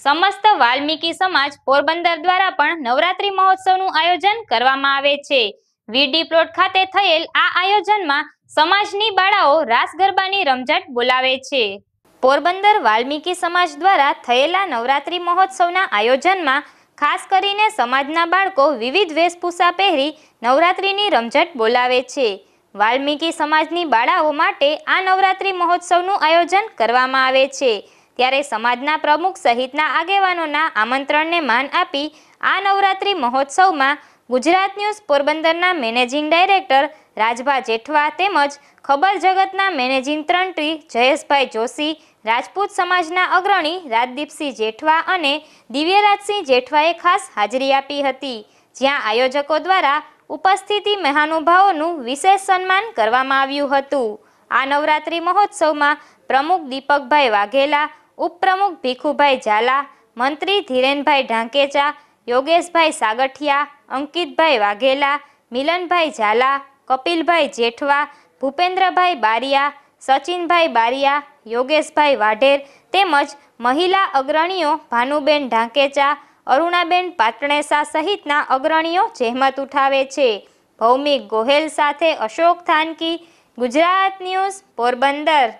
સમસ્ત વાલ્મીકી સમાજ પોરબંદર દ્વારા પણ નવરાત્રી મહોત્સવનું આયોજન કરવામાં આવે છે વીડી પ્લોટ ખાતે થયેલ આ આયોજનમાં સમાજની બાળાઓ રાસ ગરબાની રમઝટ બોલાવે છે પોરબંદર વાલ્મીકી સમાજ દ્વારા થયેલા નવરાત્રી મહોત્સવના આયોજનમાં ખાસ કરીને સમાજના બાળકો વિવિધ વેશભૂષા પહેરી નવરાત્રીની રમઝટ બોલાવે છે વાલ્મીકી સમાજની બાળાઓ માટે આ નવરાત્રી મહોત્સવનું આયોજન કરવામાં આવે છે ત્યારે સમાજના પ્રમુખ સહિતના આગેવાનોના આમંત્રણને માન આપી આ નવરાત્રિ મહોત્સવમાં ગુજરાત ન્યૂઝ પોરબંદરના મેનેજિંગ ડાયરેક્ટર રાજભા જેઠવા તેમજ ખબર જગતના મેનેજિંગ ત્રંટી જયેશભાઈ જોશી રાજપૂત સમાજના અગ્રણી રાજદીપસિંહ જેઠવા અને દિવ્યરાજસિંહ જેઠવાએ ખાસ હાજરી આપી હતી જ્યાં આયોજકો દ્વારા ઉપસ્થિતિ મહાનુભાવોનું વિશેષ સન્માન કરવામાં આવ્યું હતું આ નવરાત્રિ મહોત્સવમાં પ્રમુખ દીપકભાઈ વાઘેલા ઉપપ્રમુખ ભીખુભાઈ ઝાલા મંત્રી ધીરેનભાઈ ઢાંકેચા યોગેશભાઈ સાગઠિયા અંકિતભાઈ વાઘેલા મિલનભાઈ ઝાલા કપિલભાઈ જેઠવા ભૂપેન્દ્રભાઈ બારિયા સચિનભાઈ બારિયા યોગેશભાઈ વાઢેર તેમજ મહિલા અગ્રણીઓ ભાનુબેન ઢાંકેચા અરુણાબેન પાટણેસા સહિતના અગ્રણીઓ જહેમત ઉઠાવે છે ભૌમિક ગોહેલ સાથે અશોક થાનકી ગુજરાત ન્યૂઝ પોરબંદર